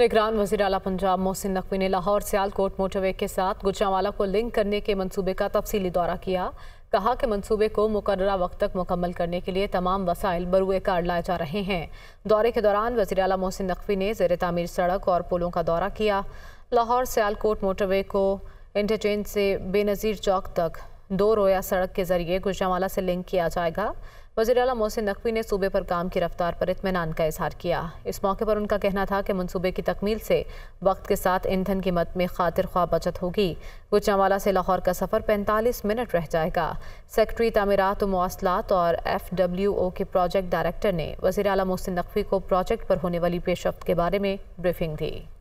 निगरान वजी अला पंजाब मोहसिन नकवी ने लाहौर सियालकोट मोटरवे के साथ गुजरावाला को लिंक करने के मंसूबे का तफसीली दौरा किया कहा कि मंसूबे को मुकर्रा वक्त तक मुकम्मल करने के लिए तमाम वसाइल बरुए कार लाए जा रहे हैं दौरे के दौरान वजी अला मोहसिन नकवी ने जेर तमीर सड़क और पुलों का दौरा किया लाहौर सियालकोट मोटरवे को इंटरचेंज से बेनज़ीर चौक तक दो रोया सड़क के जरिए गुजरावाला से लिंक किया जाएगा वजी अला मोहसिन नकवी ने सूबे पर काम की रफ्तार पर इतमान का इजहार किया इस मौके पर उनका कहना था कि मनसूबे की तकमील से वक्त के साथ ईंधन कीमत में खातिर ख्वाह बचत होगी गुजरावाला से लाहौर का सफ़र पैंतालीस मिनट रह जाएगा सेक्रटरी तमीरत मवासलात और एफ डब्ल्यू ओ के प्रोजेक्ट डायरेक्टर ने वजी अला मोहसिन नकवी को प्रोजेक्ट पर होने वाली पेशरफ के बारे में ब्रीफिंग दी